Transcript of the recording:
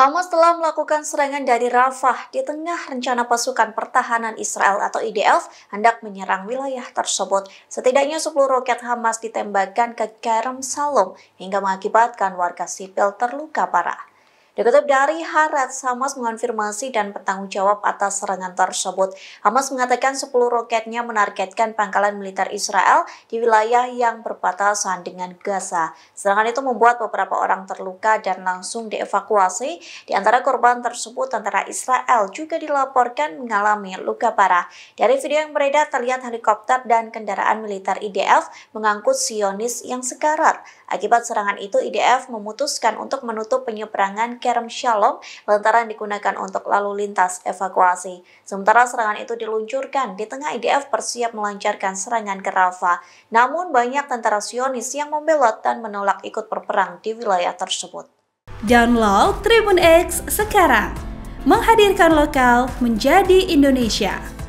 Hamas telah melakukan serangan dari Rafah di tengah rencana pasukan pertahanan Israel atau IDF hendak menyerang wilayah tersebut. Setidaknya 10 roket Hamas ditembakkan ke Kerem Salom hingga mengakibatkan warga sipil terluka parah. Dikutip dari Haaretz, Hamas mengonfirmasi dan bertanggung jawab atas serangan tersebut. Hamas mengatakan 10 roketnya menargetkan pangkalan militer Israel di wilayah yang berbatasan dengan Gaza. Serangan itu membuat beberapa orang terluka dan langsung dievakuasi. Di antara korban tersebut, tentara Israel juga dilaporkan mengalami luka parah. Dari video yang beredar terlihat helikopter dan kendaraan militer IDF mengangkut Sionis yang sekarat. Akibat serangan itu, IDF memutuskan untuk menutup penyeberangan Kerem Shalom lantaran digunakan untuk lalu lintas evakuasi. Sementara serangan itu diluncurkan di tengah IDF bersiap melancarkan serangan ke Rafa Namun banyak tentara Sionis yang membelot dan menolak ikut berperang di wilayah tersebut. Download Tribun X sekarang. Menghadirkan lokal menjadi Indonesia.